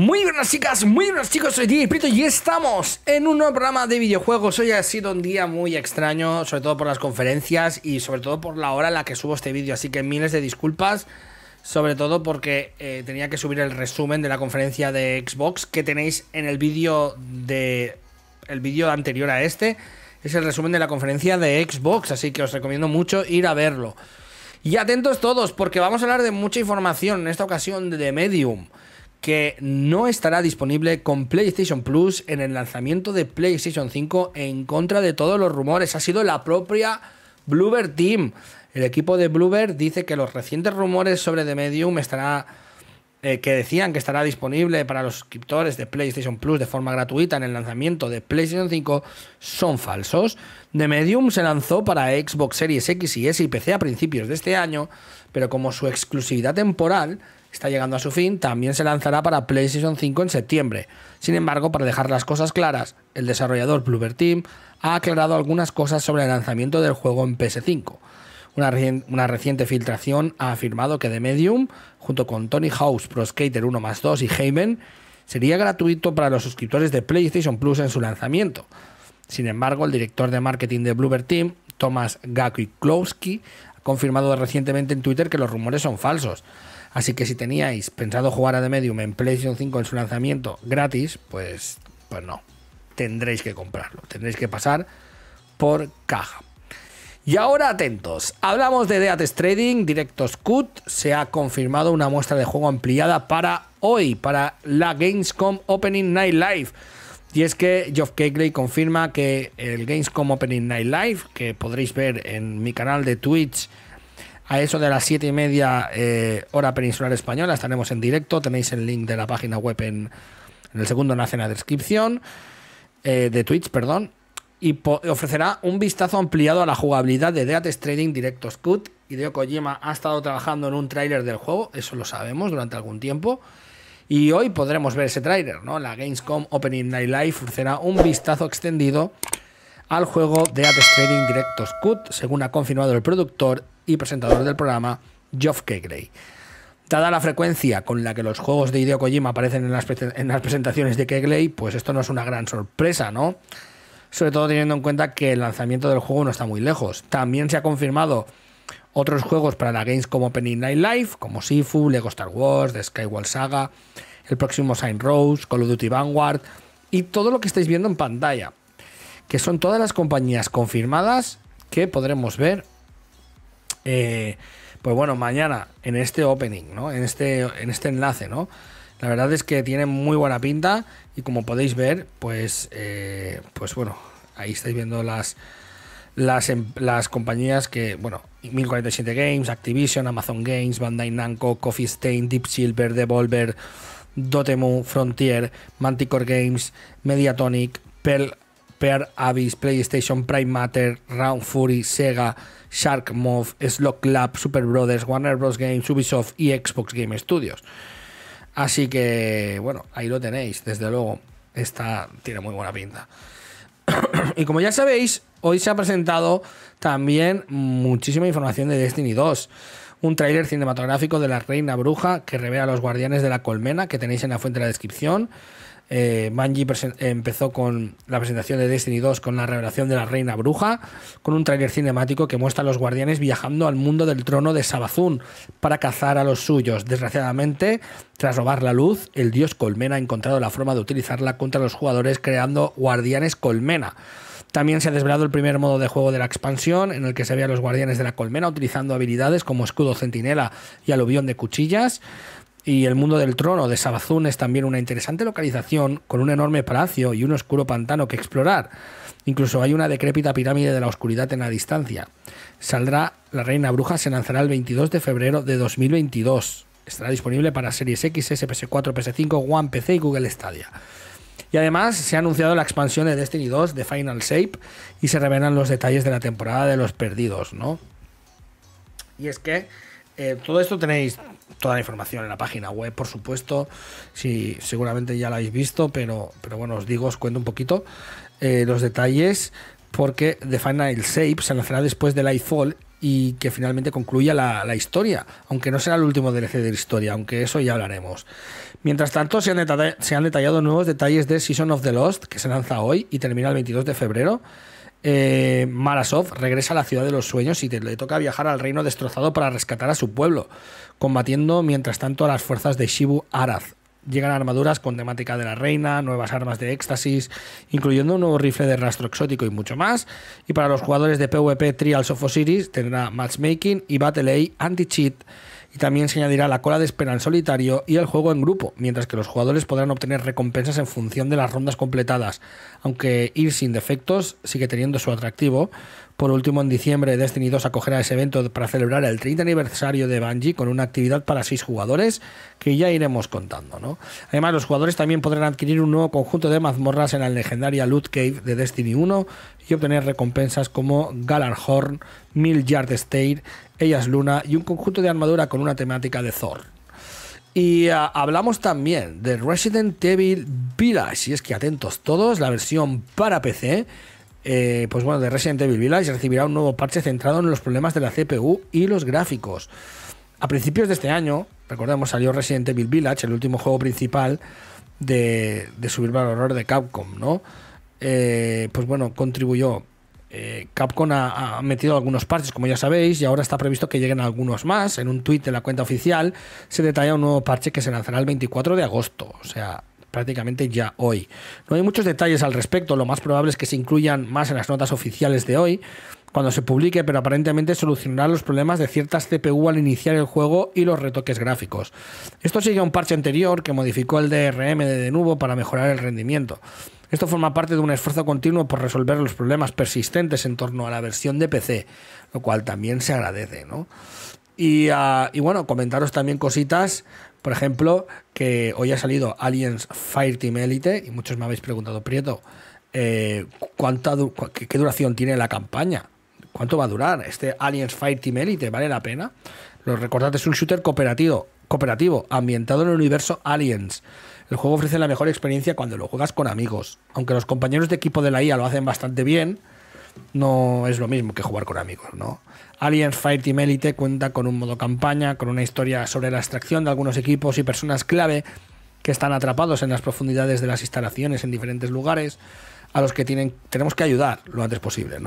Muy buenas chicas, muy buenas chicos, soy DJ y estamos en un nuevo programa de videojuegos. Hoy ha sido un día muy extraño, sobre todo por las conferencias y sobre todo por la hora en la que subo este vídeo, así que miles de disculpas, sobre todo porque eh, tenía que subir el resumen de la conferencia de Xbox que tenéis en el vídeo de el vídeo anterior a este, es el resumen de la conferencia de Xbox, así que os recomiendo mucho ir a verlo. Y atentos todos porque vamos a hablar de mucha información en esta ocasión de Medium que no estará disponible con PlayStation Plus en el lanzamiento de PlayStation 5 en contra de todos los rumores. Ha sido la propia Bluebird Team. El equipo de Bluebird dice que los recientes rumores sobre The Medium estará eh, que decían que estará disponible para los suscriptores de PlayStation Plus de forma gratuita en el lanzamiento de PlayStation 5 son falsos. The Medium se lanzó para Xbox Series X y S y PC a principios de este año, pero como su exclusividad temporal está llegando a su fin, también se lanzará para PlayStation 5 en septiembre. Sin embargo, para dejar las cosas claras, el desarrollador Bloober Team ha aclarado algunas cosas sobre el lanzamiento del juego en PS5. Una, reciente filtración ha afirmado que The Medium, junto con Tony House, Pro Skater 1 más 2 y Heyman, sería gratuito para los suscriptores de PlayStation Plus en su lanzamiento. Sin embargo, el director de marketing de Bloober Team, Thomas Gakuiklowski, confirmado recientemente en Twitter que los rumores son falsos. Así que si teníais pensado jugar a The Medium en PlayStation 5 en su lanzamiento gratis, pues, pues no. Tendréis que comprarlo. Tendréis que pasar por caja. Y ahora atentos, hablamos de Death Trading, Directos Cut, se ha confirmado una muestra de juego ampliada para hoy, para la Gamescom Opening Night Live. Y es que Geoff Keighley confirma que el Gamescom Opening Night Live, que podréis ver en mi canal de Twitch a eso de las 7 y media eh, hora peninsular española, estaremos en directo, tenéis el link de la página web en, el segundo enlace en la descripción, eh, de Twitch, perdón, y ofrecerá un vistazo ampliado a la jugabilidad de Death Stranding Directo y Hideo Kojima ha estado trabajando en un tráiler del juego, eso lo sabemos durante algún tiempo. Y hoy podremos ver ese trailer, ¿no? La Gamescom Opening Night Live ofrecerá un vistazo extendido al juego de de Stranding Director's Cut, según ha confirmado el productor y presentador del programa, Geoff Kegley. Dada la frecuencia con la que los juegos de Hideo Kojima aparecen en las, en las presentaciones de Kegley, pues esto no es una gran sorpresa, ¿no? Sobre todo teniendo en cuenta que el lanzamiento del juego no está muy lejos. También se ha confirmado otros juegos para la Games como Opening Night Life, como Sifu, Lego Star Wars, The Skyward Saga, el próximo Saint Rose, Call of Duty Vanguard y todo lo que estáis viendo en pantalla, que son todas las compañías confirmadas que podremos ver. Eh, pues bueno, mañana en este opening, ¿no? En este, en este enlace, ¿no? La verdad es que tiene muy buena pinta y como podéis ver, pues, eh, pues bueno, ahí estáis viendo las, las, em, las compañías que, bueno, 1047 Games, Activision, Amazon Games, Bandai Namco, Coffee Stain, Deep Silver, Devolver, Dotemu, Frontier, Manticore Games, Mediatonic, Pearl, Pearl Abyss, PlayStation, Prime Matter, Round Fury, Sega, Shark Move, Slock Lab Super Brothers, Warner Bros. Games, Ubisoft y Xbox Game Studios. Así que, bueno, ahí lo tenéis, desde luego. Esta tiene muy buena pinta. y como ya sabéis, hoy se ha presentado también muchísima información de Destiny 2. Un tráiler cinematográfico de la Reina Bruja que revela a los guardianes de la colmena que tenéis en la fuente de la descripción. Eh, manji empezó con la presentación de Destiny 2 con la revelación de la Reina Bruja, con un tráiler cinemático que muestra a los guardianes viajando al mundo del trono de Sabazún para cazar a los suyos. Desgraciadamente, tras robar la luz, el dios Colmena ha encontrado la forma de utilizarla contra los jugadores creando guardianes Colmena. También se ha desvelado el primer modo de juego de la expansión, en el que se ve a los guardianes de la colmena utilizando habilidades como escudo centinela y aluvión de cuchillas y el mundo del trono de Sabazún es también una interesante localización con un enorme palacio y un oscuro pantano que explorar. Incluso hay una decrépita pirámide de la oscuridad en la distancia. Saldrá La Reina Bruja, se lanzará el 22 de febrero de 2022. Estará disponible para Series X, sps 4 PS5, One PC y Google Stadia. Y además se ha anunciado la expansión de Destiny 2 de Final Shape y se revelan los detalles de la temporada de los perdidos, ¿no? Y es que eh, todo esto tenéis toda la información en la página web, por supuesto. Si seguramente ya la habéis visto, pero, pero bueno, os digo, os cuento un poquito eh, los detalles. Porque The Final Shape se lanzará después del Lightfall y que finalmente concluya la, historia, aunque no será el último DLC de la historia, aunque eso ya hablaremos. Mientras tanto, se han, se han detallado nuevos detalles de Season of the Lost, que se lanza hoy y termina el 22 de febrero eh, Marasov regresa a la ciudad de los sueños y le toca viajar al reino destrozado para rescatar a su pueblo, combatiendo mientras tanto a las fuerzas de Shibu Arath Llegan armaduras con temática de la reina, nuevas armas de éxtasis, incluyendo un nuevo rifle de rastro exótico y mucho más. Y para los jugadores de PvP Trials of Osiris tendrá matchmaking y Battle A, anti-cheat y también se añadirá la cola de espera en solitario y el juego en grupo, mientras que los jugadores podrán obtener recompensas en función de las rondas completadas, aunque ir sin defectos sigue teniendo su atractivo, por último, en diciembre, Destiny 2 acogerá ese evento para celebrar el 30 aniversario de Bungie con una actividad para 6 jugadores que ya iremos contando. Además, los jugadores también podrán adquirir un nuevo conjunto de mazmorras en la legendaria Loot Cave de Destiny 1 y obtener recompensas como Horn, Mil Yard State, Ellas Luna y un conjunto de armadura con una temática de Thor. Y ah, hablamos también de Resident Evil Village. Y es que atentos todos, la versión para PC eh, pues bueno, de Resident Evil Village recibirá un nuevo parche centrado en los problemas de la CPU y los gráficos. A principios de este año, recordemos, salió Resident Evil Village, el último juego principal de, de subir horror de Capcom, ¿no? Eh, pues bueno, contribuyó. Eh, Capcom ha, ha, metido algunos parches, como ya sabéis, y ahora está previsto que lleguen algunos más. En un tuit de la cuenta oficial se detalla un nuevo parche que se lanzará el 24 de agosto. O sea, prácticamente ya hoy. No hay muchos detalles al respecto, lo más probable es que se incluyan más en las notas oficiales de hoy, cuando se publique, pero aparentemente solucionará los problemas de ciertas CPU al iniciar el juego y los retoques gráficos. Esto sigue a un parche anterior que modificó el DRM de nuevo para mejorar el rendimiento. Esto forma parte de un esfuerzo continuo por resolver los problemas persistentes en torno a la versión de PC, lo cual también se agradece, ¿no? Ah, y, bueno, comentaros también cositas. Por ejemplo, que hoy ha salido Aliens Fireteam Elite y muchos me habéis preguntado, Prieto, eh, qué, duración tiene la campaña? ¿Cuánto va a durar este Aliens Fireteam Elite? ¿Vale la pena? Lo recordad, es un shooter cooperativo, cooperativo ambientado en el universo Aliens. El juego ofrece la mejor experiencia cuando lo juegas con amigos. Aunque los compañeros de equipo de la IA e lo hacen bastante bien, no es lo mismo que jugar con amigos, ¿no? Aliens y Elite cuenta con un modo campaña, con una historia sobre la extracción de algunos equipos y personas clave que están atrapados en las profundidades de las instalaciones en diferentes lugares, a los que tienen, tenemos que ayudar lo antes posible,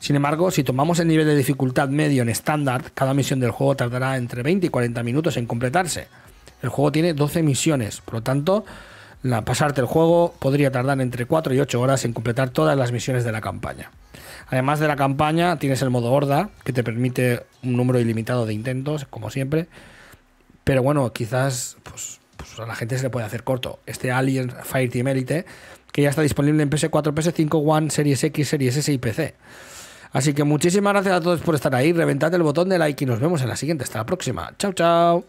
Sin embargo, si tomamos el nivel de dificultad medio en estándar, cada misión del juego tardará entre 20 y 40 minutos en completarse. El juego tiene 12 misiones, por lo tanto, la, pasarte el juego podría tardar entre 4 y 8 horas en completar todas las misiones de la campaña. Además de la campaña, tienes el modo horda, que te permite un número ilimitado de intentos, como siempre. Pero bueno, quizás pues, pues a la gente se le puede hacer corto. Este Alien Fireteam Elite, que ya está disponible en PS4, PS5, One, Series X, Series S y PC. Así que muchísimas gracias a todos por estar ahí. Reventad el botón de like y nos vemos en la siguiente. Hasta la próxima. Chao, chao.